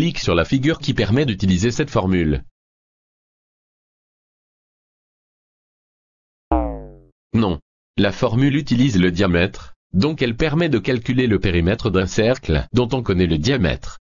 Clique sur la figure qui permet d'utiliser cette formule. Non. La formule utilise le diamètre, donc elle permet de calculer le périmètre d'un cercle dont on connaît le diamètre.